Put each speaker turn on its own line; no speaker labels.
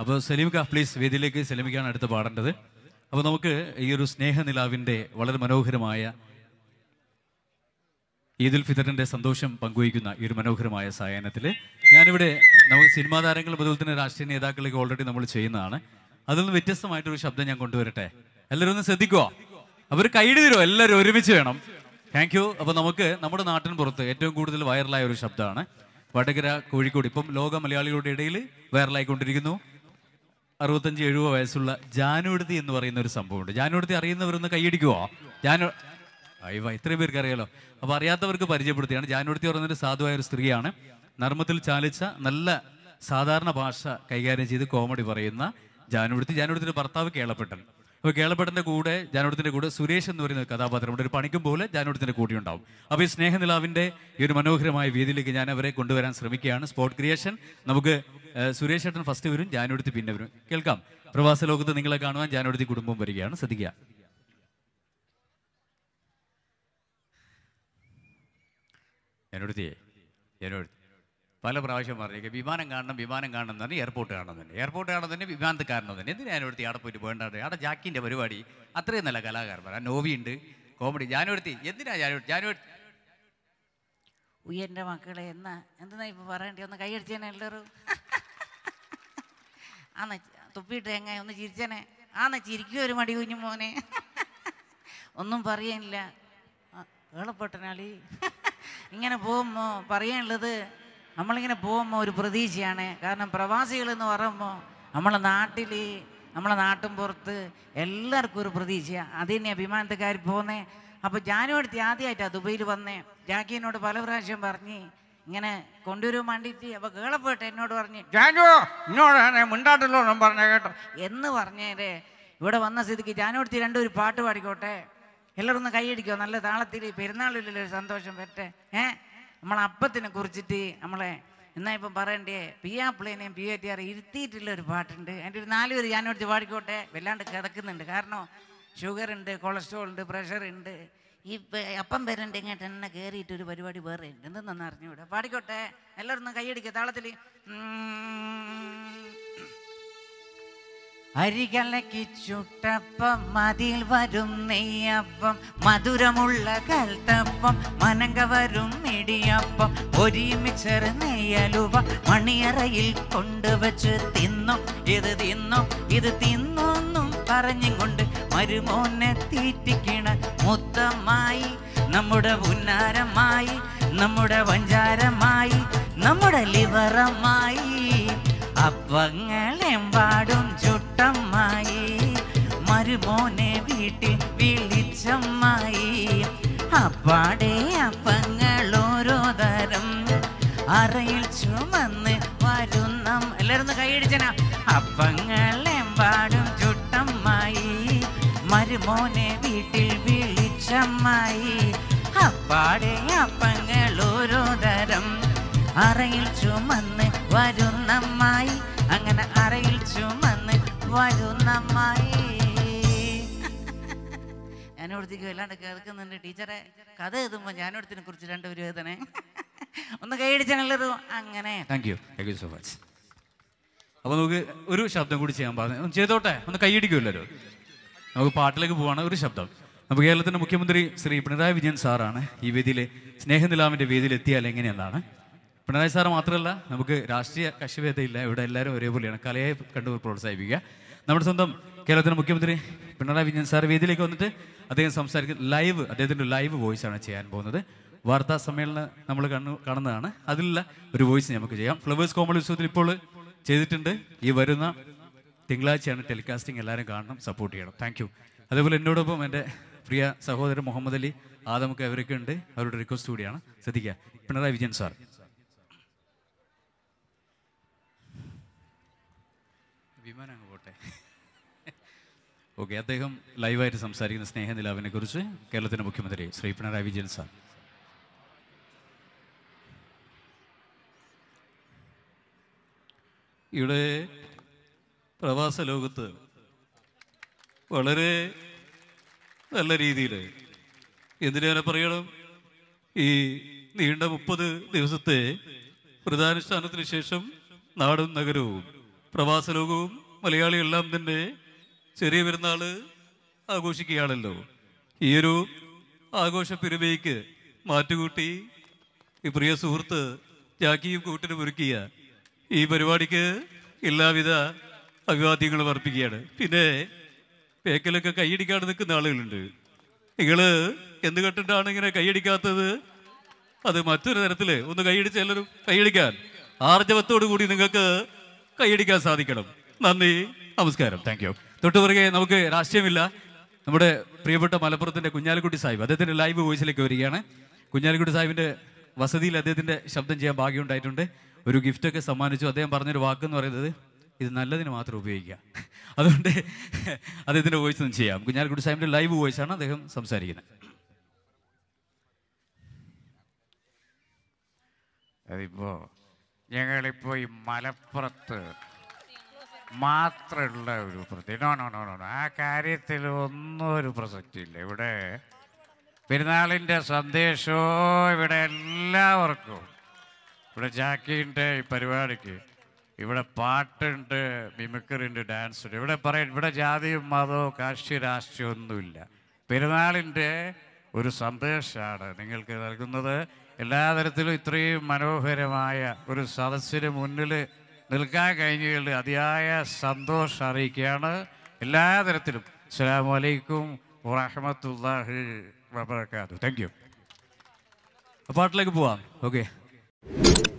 അപ്പോൾ സലീംക പ്ലീസ് വേദിയിലേക്ക് സലീമിക്കാണ് അടുത്ത് പാടേണ്ടത് അപ്പോൾ നമുക്ക് ഈ ഒരു സ്നേഹനിലാവിൻ്റെ വളരെ മനോഹരമായ ഈദുൽ ഫിത്തറിൻ്റെ സന്തോഷം പങ്കുവയ്ക്കുന്ന ഈ ഒരു മനോഹരമായ സായാഹ്നത്തിൽ ഞാനിവിടെ നമുക്ക് സിനിമാ താരങ്ങൾ അതുപോലെ തന്നെ രാഷ്ട്രീയ നേതാക്കളൊക്കെ ഓൾറെഡി നമ്മൾ ചെയ്യുന്നതാണ് അതിൽ നിന്ന് വ്യത്യസ്തമായിട്ടൊരു ശബ്ദം ഞാൻ കൊണ്ടുവരട്ടെ എല്ലാവരും ഒന്ന് ശ്രദ്ധിക്കുവോ അവർ കൈയിട് തരുമോ എല്ലാവരും ഒരുമിച്ച് വേണം താങ്ക് യു അപ്പോൾ നമുക്ക് നമ്മുടെ നാട്ടിന് പുറത്ത് ഏറ്റവും കൂടുതൽ വൈറലായ ഒരു ശബ്ദമാണ് വടകര കോഴിക്കോട് ഇപ്പം ലോക മലയാളികളുടെ ഇടയിൽ വൈറലായിക്കൊണ്ടിരിക്കുന്നു അറുപത്തഞ്ച് എഴുപത് വയസ്സുള്ള ജാനുടുത്തി എന്ന് പറയുന്ന ഒരു സംഭവമുണ്ട് ജാനുടുത്തി അറിയുന്നവരൊന്ന് കൈയടിക്കുവോ ജാനു അയ്യോ ഇത്രയും പേർക്ക് അറിയാലോ അപ്പോൾ അറിയാത്തവർക്ക് പരിചയപ്പെടുത്തിയാണ് ജാനുടുത്തി പറയുന്നൊരു സാധുവായ ഒരു സ്ത്രീയാണ് നർമ്മത്തിൽ ചാലിച്ച നല്ല സാധാരണ ഭാഷ കൈകാര്യം ചെയ്ത് കോമഡി പറയുന്ന ജാനുടുത്തി ജാനുടുത്തിൻ്റെ ഭർത്താവ് കേളപ്പെട്ടൻ അപ്പോൾ കേളപ്പെടുന്ന കൂടെ ജാനോടത്തിൻ്റെ കൂടെ സുരേഷ് എന്ന് പറയുന്ന കഥാപാത്രം ഉണ്ട് ഒരു പണിക്കും പോലെ ജാനോടത്തിൻ്റെ കൂടെ ഉണ്ടാവും അപ്പോൾ ഈ സ്നേഹനിലാവിൻ്റെ ഈ ഒരു മനോഹരമായ വീതിയിലേക്ക് ഞാൻ അവരെ കൊണ്ടുവരാൻ ശ്രമിക്കുകയാണ് സ്പോട്ട് ക്രിയേഷൻ നമുക്ക് സുരേഷ് ഏട്ടൻ ഫസ്റ്റ് വരും ജാനോടത്തി പിന്നെ വരും കേൾക്കാം പ്രവാസ ലോകത്ത് നിങ്ങളെ കാണുവാൻ ജാനോടുത്തി കുടുംബം വരികയാണ് ശ്രദ്ധിക്കുക ജാനോടുത്തിയെ ജാനോടുത്തി പല പ്രാവശ്യം പറഞ്ഞേക്ക് വിമാനം കാണണം വിമാനം കാണണം തന്നെ എയർപോർട്ട് കാണണം തന്നെ എയർപോർട്ട് കാണണം തന്നെ വിമാനത്ത് കാരണം തന്നെ എന്തിനാ ഞാനൊരുത്തി അവിടെ പോയിട്ട് വേണ്ടത് അവിടെ ജാക്കിൻ്റെ പരിപാടി അത്രയും നല്ല കലാകാരന്മാർ ആ ഉണ്ട് കോമഡി ഞാനൊരുത്തി എന്തിനാ ഞാൻ ഞാനൊരു
ഉയൻ്റെ മക്കളെ എന്നാ എന്തിനാ ഇപ്പോൾ പറയണ്ടേ ഒന്ന് കൈയടിച്ചേനെ എല്ലാവരും ആന്ന തുപ്പിയിട്ട് എങ്ങനെ ഒന്ന് ചിരിച്ചേനെ ആന്ന ചിരിക്കും ഒരു മടി കുഞ്ഞു മോനെ ഒന്നും പറയാനില്ല ഏളപ്പെട്ടനാളി ഇങ്ങനെ പോകുമ്പോൾ പറയാനുള്ളത് നമ്മളിങ്ങനെ പോകുമ്പോൾ ഒരു പ്രതീക്ഷയാണ് കാരണം പ്രവാസികൾ എന്ന് പറയുമ്പോൾ നമ്മളെ നാട്ടിൽ നമ്മളെ നാട്ടിൻ പുറത്ത് എല്ലാവർക്കും ഒരു പ്രതീക്ഷയാണ് അത് തന്നെയാണ് വിമാനത്തുകാർ പോകുന്നത് അപ്പോൾ ഞാനും അടുത്ത് ആദ്യമായിട്ടാണ് ദുബൈയിൽ വന്നേ ജാക്കിനോട് പല പ്രാവശ്യം പറഞ്ഞ് ഇങ്ങനെ കൊണ്ടുവരുവാൻ വേണ്ടിയിട്ട് അപ്പോൾ കേളപ്പോട്ടെ എന്നോട് പറഞ്ഞ് ജാനു എന്നോട് മിണ്ടാട്ടല്ലോ പറഞ്ഞ കേട്ടോ എന്ന് പറഞ്ഞേ ഇവിടെ വന്ന സ്ഥിതിക്ക് ജാനുടുത്തി രണ്ടൊരു പാട്ട് പാടിക്കോട്ടെ എല്ലാവരും ഒന്ന് കൈയടിക്കോ നല്ല താളത്തിൽ ഒരു സന്തോഷം വരട്ടെ ഏഹ് നമ്മൾ അപ്പത്തിനെ കുറിച്ചിട്ട് നമ്മളെ എന്നാ ഇപ്പം പറയണ്ടേ പി ആ ആപ്പിളിനെയും പി എ ടി ആർ ഇരുത്തിയിട്ടുള്ള ഒരു പാട്ടുണ്ട് അതിൻ്റെ ഒരു നാല് പേര് ഞാനോടിച്ച് പാടിക്കോട്ടെ വല്ലാണ്ട് കിടക്കുന്നുണ്ട് കാരണം ഷുഗർ ഉണ്ട് കൊളസ്ട്രോൾ ഉണ്ട് പ്രഷർ ഉണ്ട് ഈ അപ്പം പേരൻ്റെ ഇങ്ങോട്ട് എന്നെ കയറിയിട്ട് ഒരു പരിപാടി വേറെ ഉണ്ട് എന്തെന്നൊന്ന് അറിഞ്ഞുകൂടെ പാടിക്കോട്ടെ എല്ലാവരും ഒന്ന് കൈയടിക്കുക താളത്തിൽ അരികലക്കി ചുട്ടപ്പം മതിൽ വരും നെയ്യപ്പം മധുരമുള്ള കൽത്തപ്പം മനങ്ക വരും ഇടിയപ്പം ഒരുമിച്ച് നെയ്യലുവ മണിയറയിൽ കൊണ്ടുവച്ച് തിന്നും ഇത് തിന്നും ഇത് തിന്നൊന്നും പറഞ്ഞും കൊണ്ട് മരുമോനെ തീറ്റിക്കണ മൊത്തമായി നമ്മുടെ ഉന്നാരമായി നമ്മുടെ വഞ്ചാരമായി നമ്മുടെ ലിവറമായി പാടും തമ്മായി മരുമോനെ വീട്ടിൽ വിളിച്ചമ്മായി അപ്പാടെ അപ്പങ്ങൾ ഓരോ തരം അറയിൽ ചുമന്ന് വരുന്ന എല്ലാരും കൈയടിച്ചന അപ്പങ്ങൾ എമ്പാടും ചുട്ടമ്മായി മരുമോനെ വീട്ടിൽ വിളിച്ചമ്മായി അപ്പാടെ അപ്പങ്ങൾ ഓരോ തരം അറയിൽ ചുമന്ന് വരുന്നമ്മായി അങ്ങനെ അറയിൽ ചുമ വരുന്നമ്മായി ഞാനോടത്തേക്ക് വല്ലാണ്ട് കേൾക്കുന്നുണ്ട് ടീച്ചറെ കഥ എഴുതുമ്പോ ഞാനോടത്തിനെ കുറിച്ച് രണ്ടുപേരും വേദന ഒന്ന് കൈയടിച്ചാണല്ലത് അങ്ങനെ
thank you thank you so much അപ്പൊ നമുക്ക് ഒരു ശബ്ദം കൂടി ചെയ്യാൻ പറഞ്ഞു ചെയ്തോട്ടെ ഒന്ന് കൈയടിക്കുമല്ലോ നമുക്ക് പാട്ടിലേക്ക് പോവാണ് ഒരു ശബ്ദം നമുക്ക് കേരളത്തിന്റെ മുഖ്യമന്ത്രി ശ്രീ പിണറായി വിജയൻ സാറാണ് ഈ വേദിയിലെ സ്നേഹനിലാമിന്റെ വേദിയിൽ എത്തിയാൽ എങ്ങനെയെന്നാണ് പിണറായി സാർ മാത്രമല്ല നമുക്ക് രാഷ്ട്രീയ കക്ഷിഭേദയില്ല ഇവിടെ എല്ലാവരും ഒരേപോലെയാണ് കലയെ കണ്ടു പ്രോത്സാഹിപ്പിക്കുക നമ്മുടെ സ്വന്തം കേരളത്തിൻ്റെ മുഖ്യമന്ത്രി പിണറായി വിജയൻ സാർ വേദിയിലേക്ക് വന്നിട്ട് അദ്ദേഹം സംസാരിക്കുന്ന ലൈവ് അദ്ദേഹത്തിൻ്റെ ലൈവ് വോയിസ് ആണ് ചെയ്യാൻ പോകുന്നത് വാർത്താ സമ്മേളനം നമ്മൾ കണ്ണു കാണുന്നതാണ് അതിലുള്ള ഒരു വോയിസ് നമുക്ക് ചെയ്യാം ഫ്ലവേഴ്സ് കോമഡി ഉത്സവത്തിൽ ഇപ്പോൾ ചെയ്തിട്ടുണ്ട് ഈ വരുന്ന തിങ്കളാഴ്ചയാണ് ടെലികാസ്റ്റിംഗ് എല്ലാവരും കാണണം സപ്പോർട്ട് ചെയ്യണം താങ്ക് യു അതേപോലെ എന്നോടൊപ്പം എൻ്റെ പ്രിയ സഹോദരൻ മുഹമ്മദ് അലി ആദമൊക്കെ അവരൊക്കെ ഉണ്ട് അവരുടെ റിക്വസ്റ്റ് കൂടിയാണ് ശ്രദ്ധിക്കുക പിണറായി വിജയൻ സാർ വിമാനം അങ്ങ് പോട്ടെ ഓക്കെ അദ്ദേഹം ലൈവായിട്ട് സംസാരിക്കുന്ന സ്നേഹനിലാവിനെ കുറിച്ച് കേരളത്തിൻ്റെ മുഖ്യമന്ത്രി ശ്രീ പിണറായി വിജയൻ സാർ ഇവിടെ പ്രവാസ ലോകത്ത് വളരെ നല്ല രീതിയിൽ എന്തിനേറെ പറയണം ഈ നീണ്ട മുപ്പത് ദിവസത്തെ പ്രധാനുഷ്ഠാനത്തിന് ശേഷം നാടും നഗരവും പ്രവാസ ലോകവും മലയാളിയെല്ലാം തന്നെ ചെറിയ പെരുന്നാൾ ആഘോഷിക്കുകയാണല്ലോ ഈയൊരു ആഘോഷ പെരുമയ്ക്ക് മാറ്റുകൂട്ടി ഈ പ്രിയ സുഹൃത്ത് ജാക്കിയും കൂട്ടിനും ഒരുക്കിയ ഈ പരിപാടിക്ക് എല്ലാവിധ അഭിവാദ്യങ്ങളും അർപ്പിക്കുകയാണ് പിന്നെ പേക്കലൊക്കെ കൈയടിക്കാതെ നിൽക്കുന്ന ആളുകളുണ്ട് നിങ്ങൾ എന്ത് കെട്ടിട്ടാണ് ഇങ്ങനെ കൈയടിക്കാത്തത് അത് മറ്റൊരു തരത്തിൽ ഒന്ന് കൈയടിച്ച് എല്ലാവരും കൈയടിക്കാൻ ആർജവത്തോടു കൂടി നിങ്ങൾക്ക് കൈയടിക്കാൻ സാധിക്കണം നന്ദി നമസ്കാരം താങ്ക് യു തൊട്ടു പുറകെ നമുക്ക് രാഷ്ട്രീയമില്ല നമ്മുടെ പ്രിയപ്പെട്ട മലപ്പുറത്തിൻ്റെ കുഞ്ഞാലിക്കുട്ടി സാഹിബ് അദ്ദേഹത്തിൻ്റെ ലൈവ് വോയിസിലേക്ക് വരികയാണ് കുഞ്ഞാലിക്കുട്ടി സാഹിബിൻ്റെ വസതിയിൽ അദ്ദേഹത്തിൻ്റെ ശബ്ദം ചെയ്യാൻ ഭാഗ്യമുണ്ടായിട്ടുണ്ട് ഒരു ഗിഫ്റ്റൊക്കെ സമ്മാനിച്ചു അദ്ദേഹം പറഞ്ഞൊരു വാക്കെന്ന് പറയുന്നത് ഇത് നല്ലതിന് മാത്രം ഉപയോഗിക്കുക അതുകൊണ്ട് അദ്ദേഹത്തിൻ്റെ വോയിസ് ഒന്നും ചെയ്യാം കുഞ്ഞാലിക്കുട്ടി സാഹിബിൻ്റെ ലൈവ് വോയിസാണ് അദ്ദേഹം സംസാരിക്കുന്നത് അതിപ്പോൾ ഞങ്ങളിപ്പോൾ ഈ മലപ്പുറത്ത് മാത്രമുള്ള ഒരു പ്രതി നോ നോ നോ ആ കാര്യത്തിൽ ഒന്നും ഒരു പ്രസക്തിയില്ല ഇവിടെ പെരുന്നാളിൻ്റെ സന്ദേശവും ഇവിടെ എല്ലാവർക്കും ഇവിടെ ജാക്കിൻ്റെ ഈ പരിപാടിക്ക് ഇവിടെ പാട്ടുണ്ട് മിമിക്കറിൻ്റെ ഡാൻസ് ഉണ്ട് ഇവിടെ പറയും ഇവിടെ ജാതിയും മതവും കാർഷിക രാഷ്ട്രീയം ഒന്നുമില്ല പെരുന്നാളിൻ്റെ ഒരു സന്ദേശമാണ് നിങ്ങൾക്ക് നൽകുന്നത് എല്ലാ തരത്തിലും ഇത്രയും മനോഹരമായ ഒരു സദസ്സിന് മുന്നിൽ നിൽക്കാൻ കഴിഞ്ഞതിൽ അതിയായ സന്തോഷം അറിയിക്കുകയാണ് എല്ലാ തരത്തിലും അസ്സാം വലൈക്കും വറഹമത്തല്ലാഹി വബർക്കാത്തു താങ്ക് യു പാട്ടിലേക്ക് പോവാം ഓക്കെ